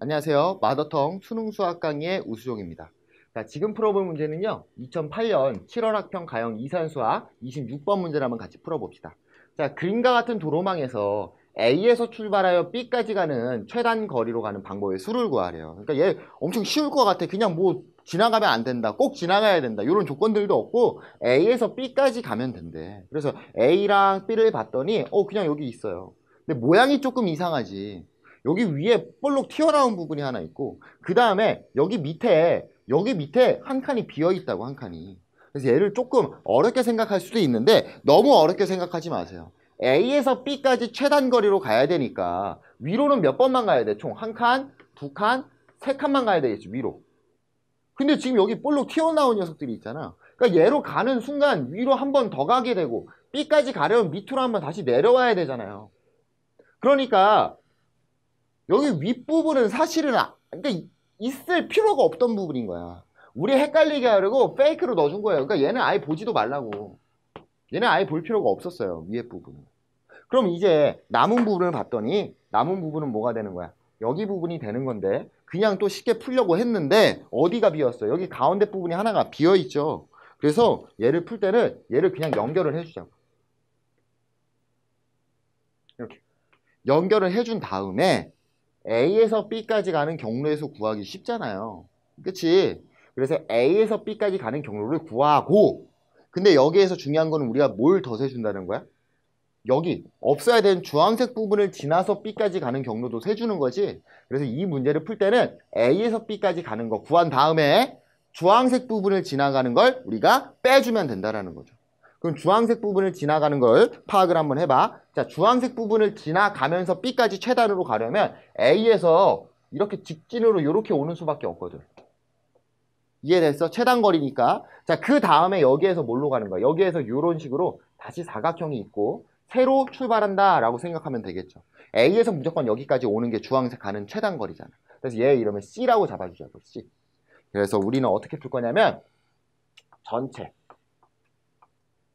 안녕하세요. 마더텅 수능 수학 강의의 우수종입니다. 자, 지금 풀어볼 문제는요. 2008년 7월 학평 가형 이산수학 26번 문제를 한번 같이 풀어봅시다. 자, 그림과 같은 도로망에서 A에서 출발하여 B까지 가는 최단 거리로 가는 방법의 수를 구하래요. 그러니까 얘 엄청 쉬울 것 같아. 그냥 뭐 지나가면 안 된다. 꼭 지나가야 된다. 이런 조건들도 없고 A에서 B까지 가면 된대. 그래서 A랑 B를 봤더니 어 그냥 여기 있어요. 근데 모양이 조금 이상하지. 여기 위에 볼록 튀어나온 부분이 하나 있고 그 다음에 여기 밑에 여기 밑에 한 칸이 비어 있다고 한 칸이 그래서 얘를 조금 어렵게 생각할 수도 있는데 너무 어렵게 생각하지 마세요 A에서 B까지 최단 거리로 가야 되니까 위로는 몇 번만 가야 돼? 총 한 칸, 두 칸, 세 칸만 가야 되겠지 위로 근데 지금 여기 볼록 튀어나온 녀석들이 있잖아 그러니까 얘로 가는 순간 위로 한 번 더 가게 되고 B까지 가려면 밑으로 한 번 다시 내려와야 되잖아요 그러니까 여기 윗부분은 사실은 아, 그러니까 있을 필요가 없던 부분인 거야. 우리 헷갈리게 하려고 페이크로 넣어준 거예요. 그러니까 얘는 아예 보지도 말라고. 얘는 아예 볼 필요가 없었어요. 위에 부분은. 그럼 이제 남은 부분을 봤더니 남은 부분은 뭐가 되는 거야? 여기 부분이 되는 건데 그냥 또 쉽게 풀려고 했는데 어디가 비었어? 여기 가운데 부분이 하나가 비어 있죠. 그래서 얘를 풀 때는 얘를 그냥 연결을 해주자고. 이렇게 연결을 해준 다음에 A에서 B까지 가는 경로에서 구하기 쉽잖아요. 그치? 그래서 A에서 B까지 가는 경로를 구하고 근데 여기에서 중요한 건 우리가 뭘 더 세준다는 거야? 여기 없어야 되는 주황색 부분을 지나서 B까지 가는 경로도 세주는 거지 그래서 이 문제를 풀 때는 A에서 B까지 가는 거 구한 다음에 주황색 부분을 지나가는 걸 우리가 빼주면 된다라는 거죠 그럼 주황색 부분을 지나가는 걸 파악을 한번 해봐. 자, 주황색 부분을 지나가면서 B까지 최단으로 가려면 A에서 이렇게 직진으로 이렇게 오는 수밖에 없거든. 이해됐어? 최단거리니까. 자, 그 다음에 여기에서 뭘로 가는 거야? 여기에서 이런 식으로 다시 사각형이 있고 새로 출발한다 라고 생각하면 되겠죠. A에서 무조건 여기까지 오는 게 주황색 가는 최단거리잖아. 그래서 얘 이러면 C라고 잡아주자고, C. 그래서 우리는 어떻게 풀 거냐면 전체,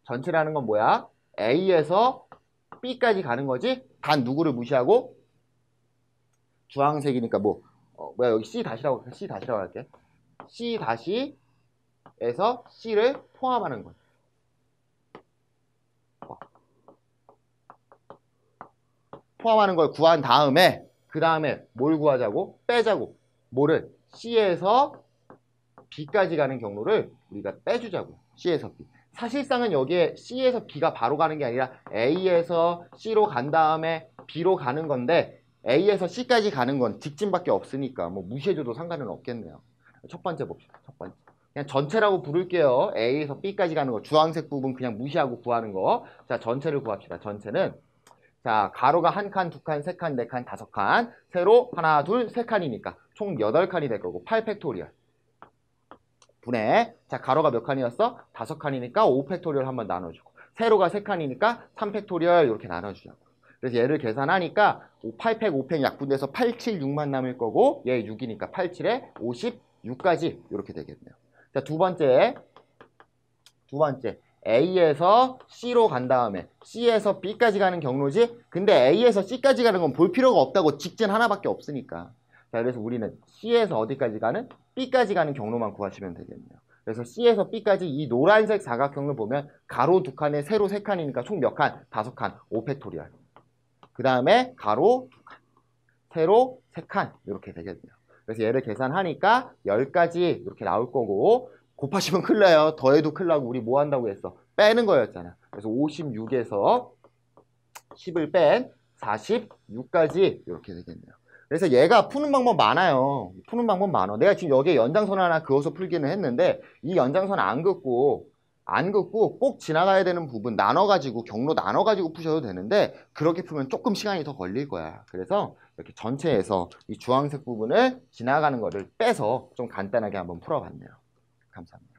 전체라는 건 뭐야? A에서 B까지 가는 거지? 단 누구를 무시하고? 주황색이니까 뭐, 어, 뭐야, 여기 C 다시라고, C 라고 할게. C 다시에서 C를 포함하는 거야. 어. 포함하는 걸 구한 다음에 그 다음에 뭘 구하자고? 빼자고. 뭐를? C에서 B까지 가는 경로를 우리가 빼주자고. C에서 B. 사실상은 여기에 C에서 B가 바로 가는 게 아니라 A에서 C로 간 다음에 B로 가는 건데 A에서 C까지 가는 건 직진밖에 없으니까 뭐 무시해줘도 상관은 없겠네요. 첫 번째 봅시다. 첫 번째. 그냥 전체라고 부를게요. A에서 B까지 가는 거. 주황색 부분 그냥 무시하고 구하는 거. 자, 전체를 구합시다. 전체는 자, 가로가 한 칸, 두 칸, 세 칸, 네 칸, 다섯 칸. 세로 하나, 둘, 세 칸이니까 총 여덟 칸이 될 거고 8팩토리얼. 분의 자 가로가 몇 칸이었어? 다섯 칸이니까 5팩토리얼 한번 나눠주고 세로가 세 칸이니까 3팩토리얼 이렇게 나눠주자고 그래서 얘를 계산하니까 8팩, 5팩 약분돼서 8, 7, 6만 남을 거고 얘 6이니까 8, 7에 56까지 이렇게 되겠네요 자 두 번째 두 번째 A에서 C로 간 다음에 C에서 B까지 가는 경로지 근데 A에서 C까지 가는 건 볼 필요가 없다고 직진 하나밖에 없으니까 자, 그래서 우리는 C에서 어디까지 가는? B까지 가는 경로만 구하시면 되겠네요. 그래서 C에서 B까지 이 노란색 사각형을 보면 가로 두 칸에 세로 세 칸이니까 총 몇 칸? 다섯 칸, 5팩토리알. 그 다음에 가로 두 칸, 세로 세 칸 이렇게 되겠네요. 그래서 얘를 계산하니까 10가지 이렇게 나올 거고 곱하시면 큰일 나요. 더해도 큰일 나고 우리 뭐 한다고 했어? 빼는 거였잖아. 그래서 56에서 10을 뺀 46까지 이렇게 되겠네요. 그래서 얘가 푸는 방법 많아요. 푸는 방법 많아. 내가 지금 여기에 연장선 하나 그어서 풀기는 했는데 이 연장선 안 긋고 안 긋고 꼭 지나가야 되는 부분 나눠가지고 경로 나눠가지고 푸셔도 되는데 그렇게 푸면 조금 시간이 더 걸릴 거야. 그래서 이렇게 전체에서 이 주황색 부분을 지나가는 거를 빼서 좀 간단하게 한번 풀어봤네요. 감사합니다.